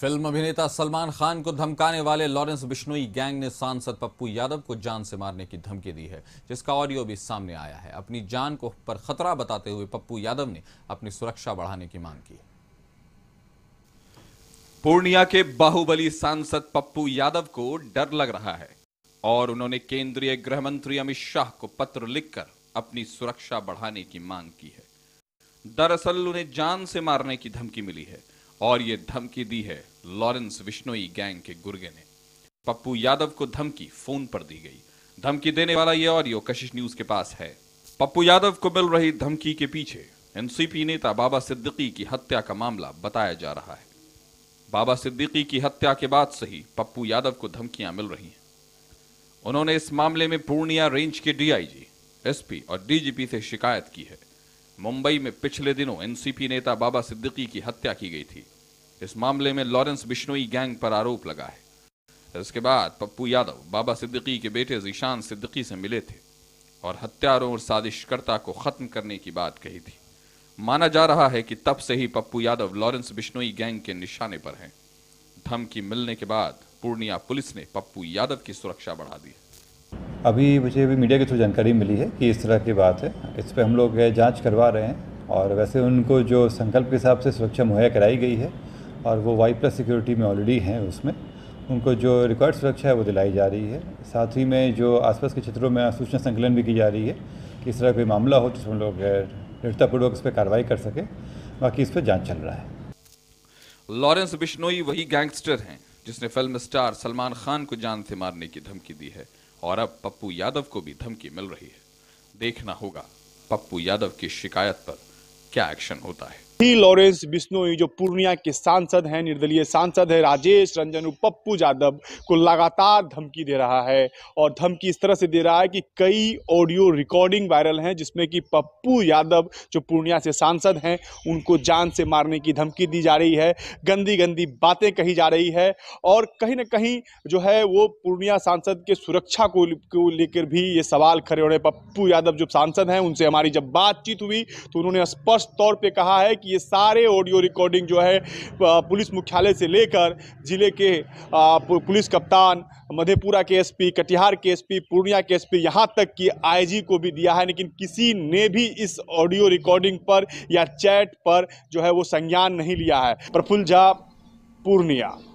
film अभिनेता सलमान खान को धमकाने वाले लॉरेंस बिश्नोई गैंग ने सांसद पप्पू यादव को जान से मारने की धमकी दी है जिसका ऑडियो भी सामने आया है अपनी जान को पर खतरा बताते हुए पप्पू यादव ने अपनी सुरक्षा बढ़ाने की मांग की पूर्णिया के बाहुबली सांसद पप्पू यादव को डर लग रहा है और उन्होंने केंद्रीय गृह मंत्री अमित शाह को पत्र लिखकर अपनी सुरक्षा बढ़ाने की मांग की है दरअसल उन्हें जान से मारने की धमकी मिली है और ये धमकी दी है लॉरेंस विश्नोई गैंग के गुर्गे ने पप्पू यादव को धमकी फोन पर दी गई धमकी देने वाला यह ऑडियो कशिश न्यूज के पास है पप्पू यादव को मिल रही धमकी के पीछे एनसीपी नेता बाबा सिद्दीकी की हत्या का मामला बताया जा रहा है बाबा सिद्दीकी की हत्या के बाद से ही पप्पू यादव को धमकियां मिल रही हैं उन्होंने इस मामले में पूर्णिया रेंज के डीआईजी एसपी और डीजीपी से शिकायत की है मुंबई में पिछले दिनों एनसीपी नेता बाबा सिद्दीकी की हत्या की गई थी इस मामले में लॉरेंस बिश्नोई गैंग पर आरोप लगा है इसके बाद पप्पू यादव बाबा सिद्दीकी के बेटे जीशान सिद्दीकी से मिले थे और हत्यारों और साजिशकर्ता को ख़त्म करने की बात कही थी माना जा रहा है कि तब से ही पप्पू यादव लॉरेंस बिश्नोई गैंग के निशाने पर हैं धमकी मिलने के बाद पूर्णिया पुलिस ने पप्पू यादव की सुरक्षा बढ़ा दी अभी मुझे अभी मीडिया के थ्रू जानकारी मिली है कि इस तरह की बात है इस पर हम लोग जाँच करवा रहे हैं और वैसे उनको जो संकल्प के हिसाब से सुरक्षा मुहैया कराई गई है और वो वाई प्लस सिक्योरिटी में ऑलरेडी हैं उसमें उनको जो रिकॉर्ड सुरक्षा है वो दिलाई जा रही है साथ ही में जो आसपास के क्षेत्रों में सूचना संकलन भी की जा रही है कि इस तरह कोई मामला हो तो उसमें लोग दृढ़तापूर्वक इस पर कार्रवाई कर सके बाकी इस पर जाँच चल रहा है लॉरेंस बिश्नोई वही गैंगस्टर हैं जिसने फिल्म स्टार सलमान खान को जान से मारने की धमकी दी है और अब पप्पू यादव को भी धमकी मिल रही है देखना होगा पप्पू यादव की शिकायत पर क्या एक्शन होता है सी लॉरेंस बिश्नोई जो पूर्णिया के सांसद हैं निर्दलीय सांसद है राजेश रंजन पप्पू यादव को लगातार धमकी दे रहा है और धमकी इस तरह से दे रहा है कि कई ऑडियो रिकॉर्डिंग वायरल हैं जिसमें कि पप्पू यादव जो पूर्णिया से सांसद हैं उनको जान से मारने की धमकी दी जा रही है गंदी गंदी बातें कही जा रही है और कहीं ना कहीं जो है वो पूर्णिया सांसद के सुरक्षा को, को लेकर भी ये सवाल खड़े हो रहे पप्पू यादव जो सांसद हैं उनसे हमारी जब बातचीत हुई तो उन्होंने स्पष्ट तौर पर कहा है कि ये सारे ऑडियो रिकॉर्डिंग जो है पुलिस मुख्यालय से लेकर जिले के पुलिस कप्तान मधेपुरा के एसपी कटिहार के एसपी पूर्णिया के एसपी यहां तक कि आईजी को भी दिया है लेकिन किसी ने भी इस ऑडियो रिकॉर्डिंग पर या चैट पर जो है वो संज्ञान नहीं लिया है प्रफुल्ल झा पूर्णिया